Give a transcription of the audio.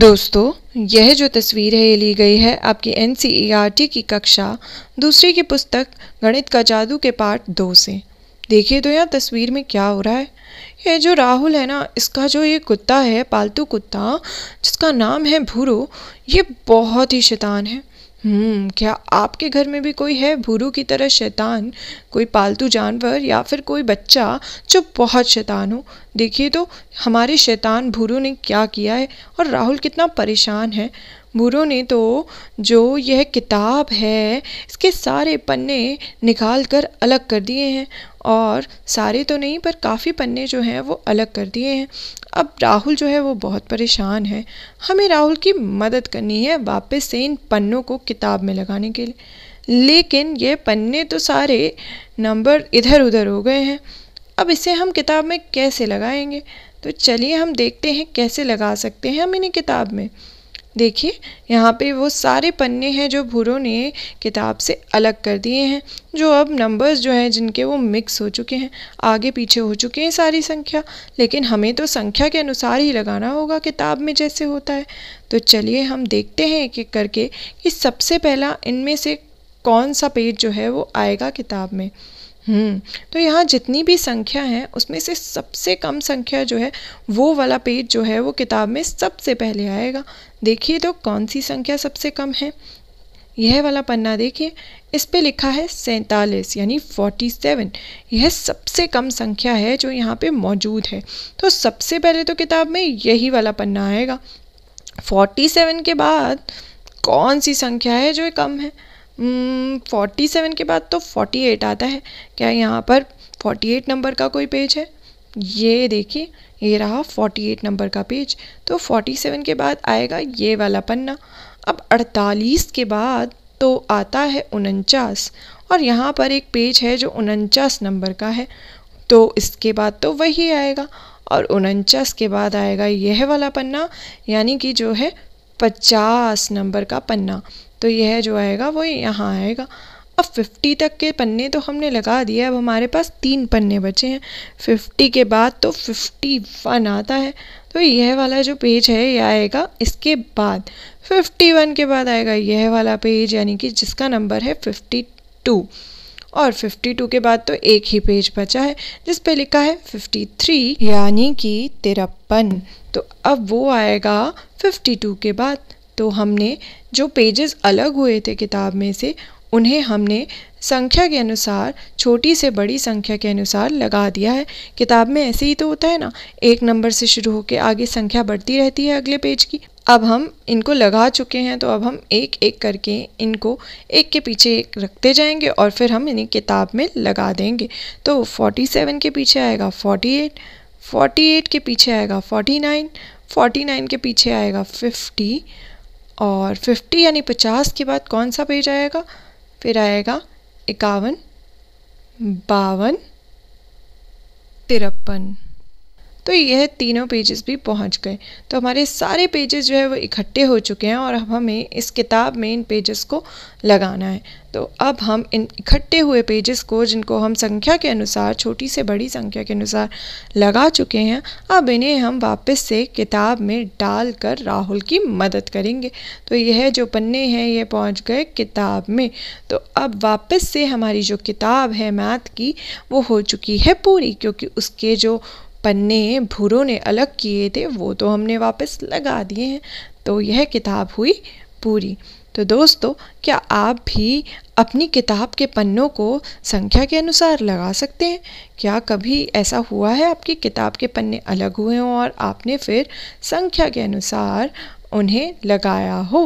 दोस्तों यह जो तस्वीर है ये ली गई है आपकी एन e की कक्षा दूसरी की पुस्तक गणित का जादू के पार्ट दो से देखिए तो यहाँ तस्वीर में क्या हो रहा है ये जो राहुल है ना इसका जो ये कुत्ता है पालतू कुत्ता जिसका नाम है भूरो ये बहुत ही शैतान है हम्म क्या आपके घर में भी कोई है भूरू की तरह शैतान कोई पालतू जानवर या फिर कोई बच्चा जो बहुत शैतान हो देखिए तो हमारे शैतान भूरू ने क्या किया है और राहुल कितना परेशान है बुरो ने तो जो यह किताब है इसके सारे पन्ने निकाल कर अलग कर दिए हैं और सारे तो नहीं पर काफ़ी पन्ने जो हैं वो अलग कर दिए हैं अब राहुल जो है वो बहुत परेशान है हमें राहुल की मदद करनी है वापस से इन पन्नों को किताब में लगाने के लिए लेकिन ये पन्ने तो सारे नंबर इधर उधर हो गए हैं अब इसे हम किताब में कैसे लगाएंगे तो चलिए हम देखते हैं कैसे लगा सकते हैं हम इन्हें किताब में देखिए यहाँ पे वो सारे पन्ने हैं जो भूरों ने किताब से अलग कर दिए हैं जो अब नंबर्स जो हैं जिनके वो मिक्स हो चुके हैं आगे पीछे हो चुके हैं सारी संख्या लेकिन हमें तो संख्या के अनुसार ही लगाना होगा किताब में जैसे होता है तो चलिए हम देखते हैं एक एक करके कि सबसे पहला इनमें से कौन सा पेज जो है वो आएगा किताब में हम्म, तो यहाँ जितनी भी संख्या है उसमें से सबसे कम संख्या जो है वो वाला पेज जो है वो किताब में सबसे पहले आएगा देखिए तो कौन सी संख्या सबसे कम है यह वाला पन्ना देखिए इस पे लिखा है सैंतालीस यानी फोर्टी सेवन यह सबसे कम संख्या है जो यहाँ पे मौजूद है तो सबसे पहले तो किताब में यही वाला पन्ना आएगा फोर्टी सेवन के बाद कौन सी संख्या है जो कम है फोर्टी hmm, सेवन के बाद तो फोर्टी एट आता है क्या यहाँ पर फोर्टी एट नंबर का कोई पेज है ये देखिए ये रहा फोर्टी एट नंबर का पेज तो फोर्टी सेवन के बाद आएगा ये वाला पन्ना अब अड़तालीस के बाद तो आता है उनचास और यहाँ पर एक पेज है जो उनचास नंबर का है तो इसके बाद तो वही आएगा और उनचास के बाद आएगा यह वाला पन्ना यानी कि जो है पचास नंबर का पन्ना तो यह जो आएगा वो यहाँ आएगा अब फिफ्टी तक के पन्ने तो हमने लगा दिए अब हमारे पास तीन पन्ने बचे हैं फिफ्टी के बाद तो फिफ्टी वन आता है तो यह वाला जो पेज है यह आएगा इसके बाद फिफ्टी वन के बाद आएगा यह वाला पेज यानी कि जिसका नंबर है फिफ्टी टू और 52 के बाद तो एक ही पेज बचा है जिस पे लिखा है 53 यानी कि तिरपन तो अब वो आएगा 52 के बाद तो हमने जो पेजेस अलग हुए थे किताब में से उन्हें हमने संख्या के अनुसार छोटी से बड़ी संख्या के अनुसार लगा दिया है किताब में ऐसे ही तो होता है ना एक नंबर से शुरू होकर आगे संख्या बढ़ती रहती है अगले पेज की अब हम इनको लगा चुके हैं तो अब हम एक एक करके इनको एक के पीछे एक रखते जाएंगे और फिर हम इन्हें किताब में लगा देंगे तो 47 के पीछे आएगा 48 48 के पीछे आएगा 49 49 के पीछे आएगा 50 और 50 यानी 50 के बाद कौन सा पेज आएगा फिर आएगा इक्यावन बावन तिरपन तो यह तीनों पेजेस भी पहुंच गए तो हमारे सारे पेजेस जो है वो इकट्ठे हो चुके हैं और अब हमें इस किताब में इन पेजेस को लगाना है तो अब हम इन इकट्ठे हुए पेजेस को जिनको हम संख्या के अनुसार छोटी से बड़ी संख्या के अनुसार लगा चुके हैं अब इन्हें हम वापस से किताब में डाल कर राहुल की मदद करेंगे तो यह जो पन्ने हैं ये पहुंच गए किताब में तो अब वापस से हमारी जो किताब है मैथ की वो हो चुकी है पूरी क्योंकि उसके जो पन्ने भूरों ने अलग किए थे वो तो हमने वापस लगा दिए हैं तो यह किताब हुई पूरी तो दोस्तों क्या आप भी अपनी किताब के पन्नों को संख्या के अनुसार लगा सकते हैं क्या कभी ऐसा हुआ है आपकी किताब के पन्ने अलग हुए हों और आपने फिर संख्या के अनुसार उन्हें लगाया हो